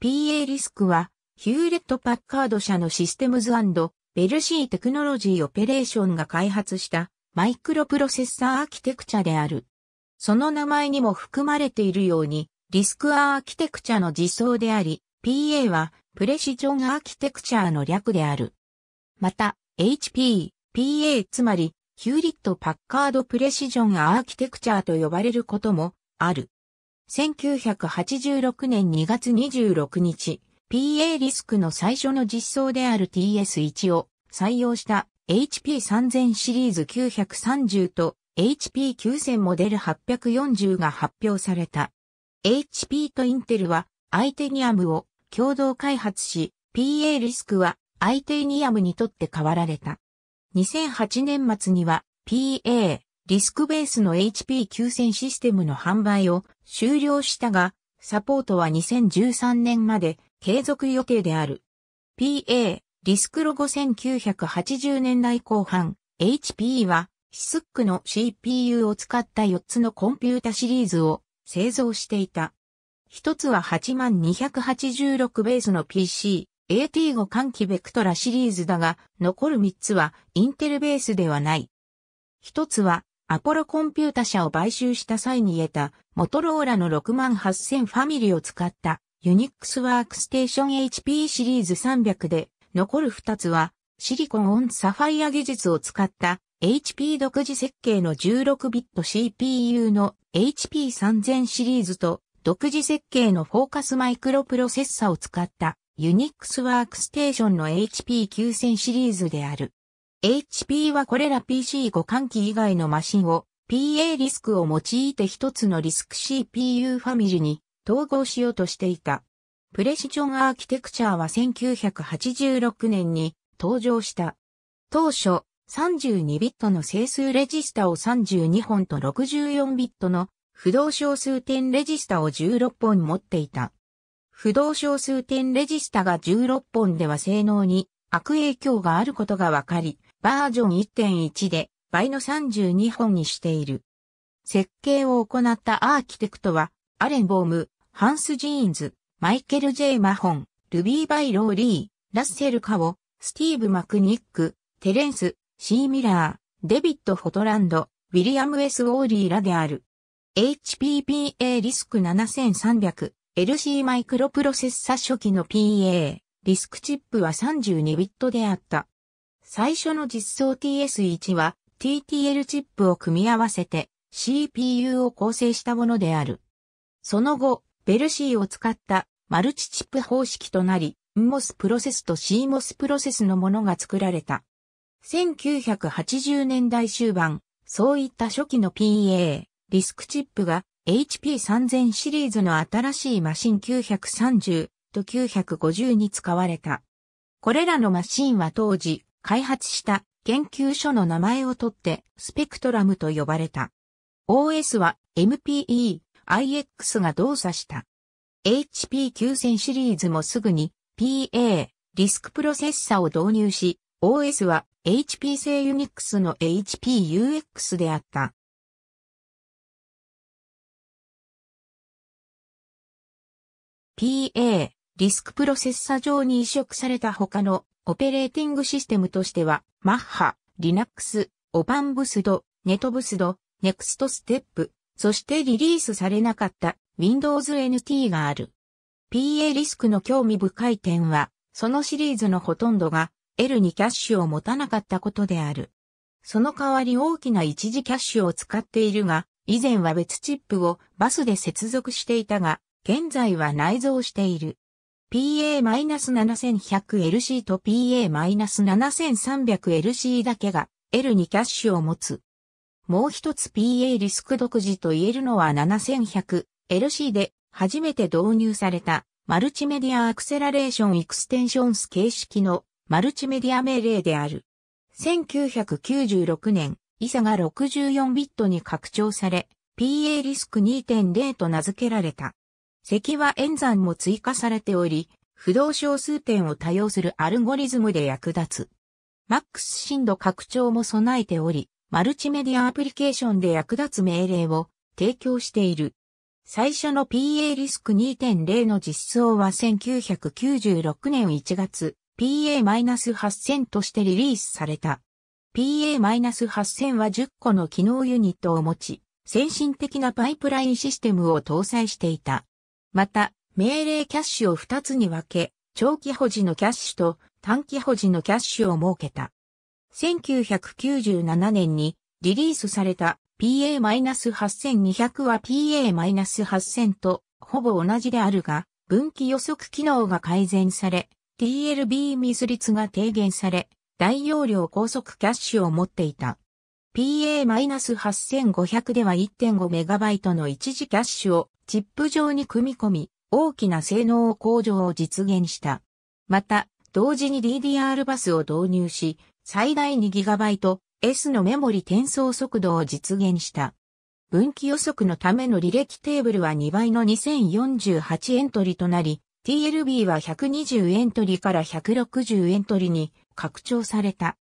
PA リスクは、ヒューレット・パッカード社のシステムズベルシーテクノロジー・オペレーションが開発したマイクロプロセッサーアーキテクチャである。その名前にも含まれているように、リスクアーキテクチャの実装であり、PA はプレシジョンアーキテクチャの略である。また、HP、PA つまり、ヒューリット・パッカード・プレシジョンアーキテクチャと呼ばれることもある。1986年2月26日、PA リスクの最初の実装である TS1 を採用した HP3000 シリーズ930と HP9000 モデル840が発表された。HP とインテルはアイテニアムを共同開発し、PA リスクはアイテニアムにとって変わられた。2008年末には PA リスクベースの HP9000 システムの販売を終了したが、サポートは2013年まで継続予定である。PA、リスクロ5 9 8 0年代後半、HP はシスックの CPU を使った4つのコンピュータシリーズを製造していた。一つは8286ベースの PC、AT5 換気ベクトラシリーズだが、残る3つはインテルベースではない。一つはアポロコンピュータ社を買収した際に得た、モトローラの68000ファミリーを使った、ユニックスワークステーション HP シリーズ300で、残る2つは、シリコンオンサファイア技術を使った、HP 独自設計の16ビット CPU の HP3000 シリーズと、独自設計のフォーカスマイクロプロセッサを使った、ユニックスワークステーションの HP9000 シリーズである。HP はこれら PC 互換機以外のマシンを PA リスクを用いて一つのリスク CPU ファミリに統合しようとしていた。プレシジョンアーキテクチャーは1986年に登場した。当初、32ビットの整数レジスタを32本と64ビットの不動小数点レジスタを16本持っていた。不動小数点レジスタが16本では性能に悪影響があることがわかり、バージョン1.1で倍の32本にしている。設計を行ったアーキテクトは、アレン・ボーム、ハンス・ジーンズ、マイケル・ジェイ・マホン、ルビー・バイ・ローリー、ラッセル・カオ、スティーブ・マクニック、テレンス、シー・ミラー、デビッド・フォトランド、ウィリアム・エス・オーリーらである。HPPA リスク7300、LC マイクロプロセッサ初期の PA、リスクチップは32ビットであった。最初の実装 TS1 は TTL チップを組み合わせて CPU を構成したものである。その後、ベルシーを使ったマルチチップ方式となり、MOS プロセスと CMOS プロセスのものが作られた。1980年代終盤、そういった初期の PA、リスクチップが HP3000 シリーズの新しいマシン930と950に使われた。これらのマシンは当時、開発した研究所の名前をとってスペクトラムと呼ばれた。OS は MPE、IX が動作した。HP9000 シリーズもすぐに PA、ディスクプロセッサを導入し、OS は HP 製ユニックスの HPUX であった。PA、リスクプロセッサ上に移植された他のオペレーティングシステムとしては、マッハ、リナックス、オパンブスド、ネトブスド、ネクストステップ、そしてリリースされなかった Windows NT がある。PA リスクの興味深い点は、そのシリーズのほとんどが L にキャッシュを持たなかったことである。その代わり大きな一時キャッシュを使っているが、以前は別チップをバスで接続していたが、現在は内蔵している。PA-7100LC と PA-7300LC だけが L にキャッシュを持つ。もう一つ PA リスク独自と言えるのは 7100LC で初めて導入されたマルチメディアアクセラレーションエクステンションス形式のマルチメディア命令である。1996年、イサが64ビットに拡張され、PA リスク2.0と名付けられた。石は演算も追加されており、不動小数点を多用するアルゴリズムで役立つ。マックス深度拡張も備えており、マルチメディアアプリケーションで役立つ命令を提供している。最初の PA リスク2.0の実装は1996年1月、PA-8000 としてリリースされた。PA-8000 は10個の機能ユニットを持ち、先進的なパイプラインシステムを搭載していた。また、命令キャッシュを2つに分け、長期保持のキャッシュと短期保持のキャッシュを設けた。1997年にリリースされた PA-8200 は PA-8000 とほぼ同じであるが、分岐予測機能が改善され、TLB ミス率が低減され、大容量高速キャッシュを持っていた。PA-8500 では 1.5MB の一時キャッシュをチップ上に組み込み、大きな性能向上を実現した。また、同時に DDR バスを導入し、最大 2GB S のメモリ転送速度を実現した。分岐予測のための履歴テーブルは2倍の2048エントリとなり、TLB は120エントリから160エントリに拡張された。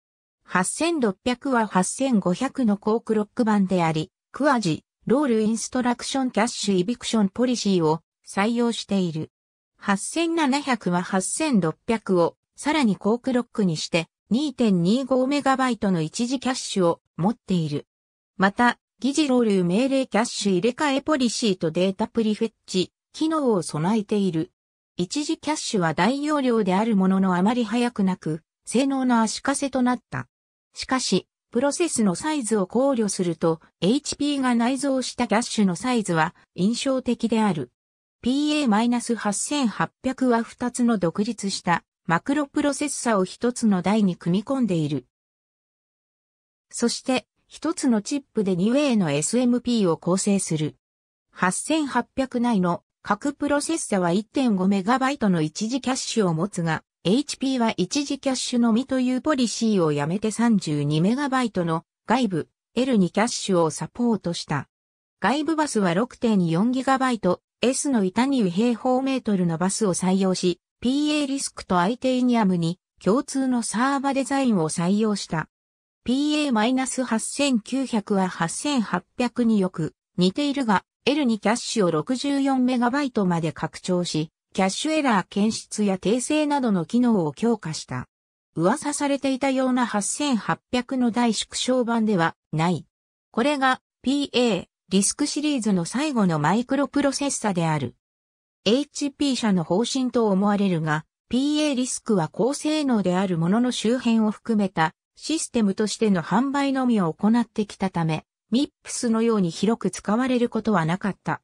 8600は8500のコークロック版であり、クアジ、ロールインストラクションキャッシュイビクションポリシーを採用している。8700は8600をさらにコークロックにして 2.25MB の一時キャッシュを持っている。また、疑似ロール命令キャッシュ入れ替えポリシーとデータプリフェッチ、機能を備えている。一時キャッシュは大容量であるもののあまり速くなく、性能の足かせとなった。しかし、プロセスのサイズを考慮すると、HP が内蔵したキャッシュのサイズは印象的である。PA-8800 は2つの独立したマクロプロセッサを1つの台に組み込んでいる。そして、1つのチップで 2way の SMP を構成する。8800内の各プロセッサは 1.5MB の一時キャッシュを持つが、HP は一時キャッシュのみというポリシーをやめて 32MB の外部 L2 キャッシュをサポートした。外部バスは 6.4GB S の板に平方メートルのバスを採用し、PA リスクとアイテイニアムに共通のサーバデザインを採用した。PA-8900 は8800によく似ているが、L2 キャッシュを 64MB まで拡張し、キャッシュエラー検出や訂正などの機能を強化した。噂されていたような8800の大縮小版ではない。これが PA リスクシリーズの最後のマイクロプロセッサである。HP 社の方針と思われるが、PA リスクは高性能であるものの周辺を含めたシステムとしての販売のみを行ってきたため、MIPS のように広く使われることはなかった。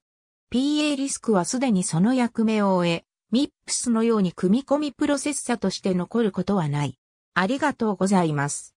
PA リスクはすでにその役目を終え、MIPS のように組み込みプロセッサとして残ることはない。ありがとうございます。